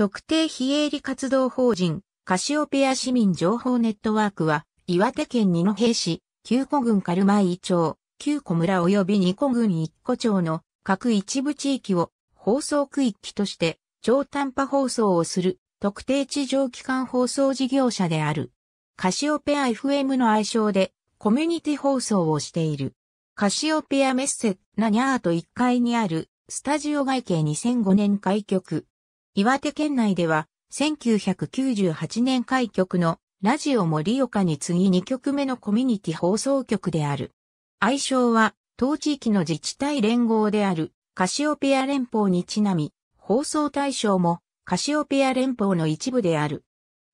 特定非営利活動法人、カシオペア市民情報ネットワークは、岩手県二戸市、九古郡イイ町、九古村及び二古郡一古町の各一部地域を放送区域として超短波放送をする特定地上機関放送事業者である。カシオペア FM の愛称でコミュニティ放送をしている。カシオペアメッセナニャーと1階にあるスタジオ外形2005年開局岩手県内では、1998年開局のラジオ盛岡に次2局目のコミュニティ放送局である。愛称は、当地域の自治体連合である、カシオペア連邦にちなみ、放送対象も、カシオペア連邦の一部である。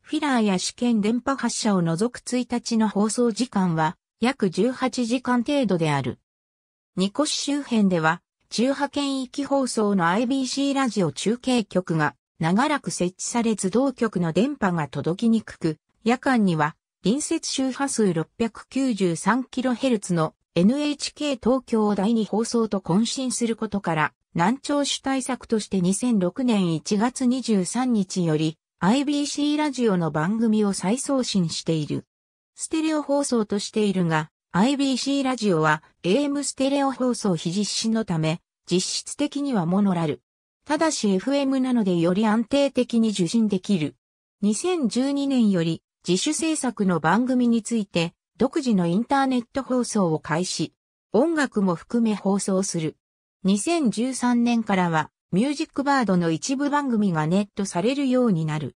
フィラーや試験電波発射を除く1日の放送時間は、約18時間程度である。ニコシ周辺では、中波圏域放送の IBC ラジオ中継局が長らく設置されず同局の電波が届きにくく、夜間には隣接周波数 693kHz の NHK 東京を第2放送と渾身することから、難聴主対策として2006年1月23日より IBC ラジオの番組を再送信している。ステレオ放送としているが、IBC ラジオは AM ステレオ放送非実施のため、実質的にはモノラル。ただし FM なのでより安定的に受信できる。2012年より自主制作の番組について独自のインターネット放送を開始。音楽も含め放送する。2013年からはミュージックバードの一部番組がネットされるようになる。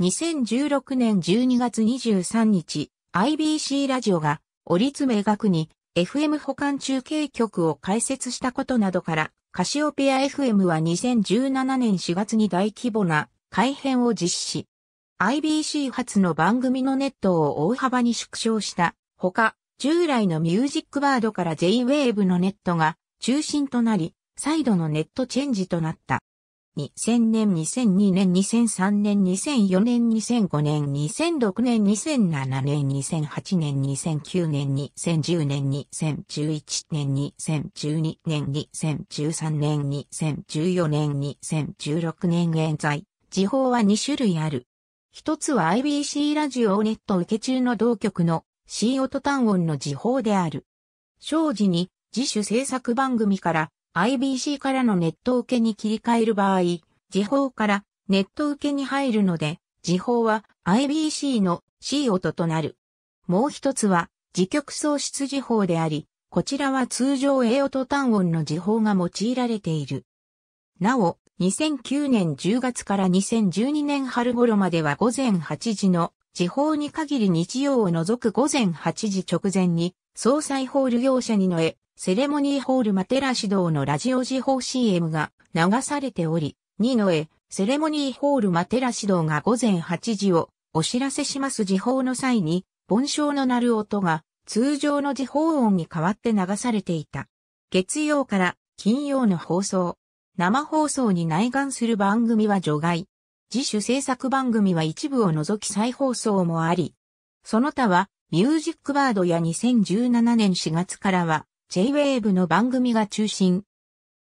2016年12月23日、IBC ラジオが、折詰め学に FM 保管中継局を開設したことなどから、カシオペア FM は2017年4月に大規模な改編を実施。IBC 発の番組のネットを大幅に縮小した、ほか、従来のミュージックバードから J-Wave のネットが中心となり、再度のネットチェンジとなった。2000年、2002年、2003年、2004年、2005年、2006年、2007年、2008年、2009年、2010年、2011年、2012年、2013年、2014年、2016年現在、時報は2種類ある。一つは IBC ラジオネット受け中の同局の C 音単音の時報である。正時に自主制作番組から IBC からのネット受けに切り替える場合、時報からネット受けに入るので、時報は IBC の C 音となる。もう一つは、時局喪失時報であり、こちらは通常 A 音単音の時報が用いられている。なお、2009年10月から2012年春頃までは午前8時の時報に限り日曜を除く午前8時直前に、総裁ホール業者にのえ、セレモニーホールマテラ指導のラジオ時報 CM が流されており、二の絵、セレモニーホールマテラ指導が午前8時をお知らせします時報の際に、盆章の鳴る音が通常の時報音に変わって流されていた。月曜から金曜の放送。生放送に内願する番組は除外。自主制作番組は一部を除き再放送もあり。その他は、ミュージックバードや2017年4月からは、J-Wave の番組が中心。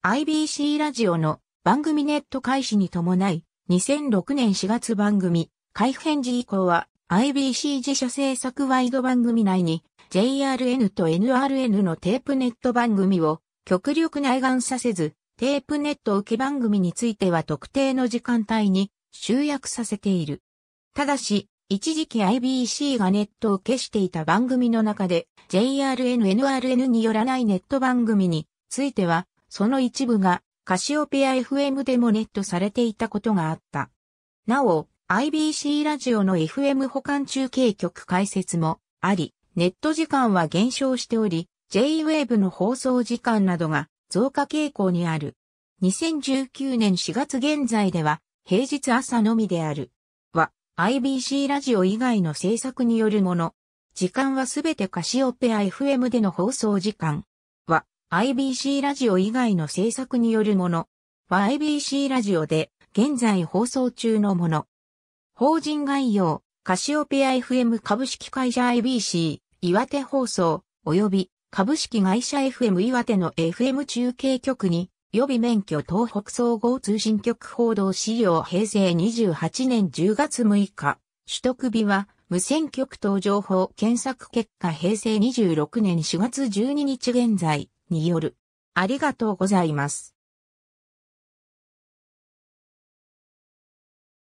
IBC ラジオの番組ネット開始に伴い、2006年4月番組、改編時以降は IBC 自社制作ワイド番組内に JRN と NRN のテープネット番組を極力内眼させず、テープネット受け番組については特定の時間帯に集約させている。ただし、一時期 IBC がネットを消していた番組の中で JRN-NRN によらないネット番組については、その一部がカシオペア FM でもネットされていたことがあった。なお、IBC ラジオの FM 保管中継局解説もあり、ネット時間は減少しており、J-Wave の放送時間などが増加傾向にある。2019年4月現在では平日朝のみである。IBC ラジオ以外の制作によるもの。時間はすべてカシオペア FM での放送時間は IBC ラジオ以外の制作によるものは IBC ラジオで現在放送中のもの。法人概要、カシオペア FM 株式会社 IBC 岩手放送及び株式会社 FM 岩手の FM 中継局に予備免許東北総合通信局報道資料平成28年10月6日、取得日は無線局等情報検索結果平成26年4月12日現在による。ありがとうございます。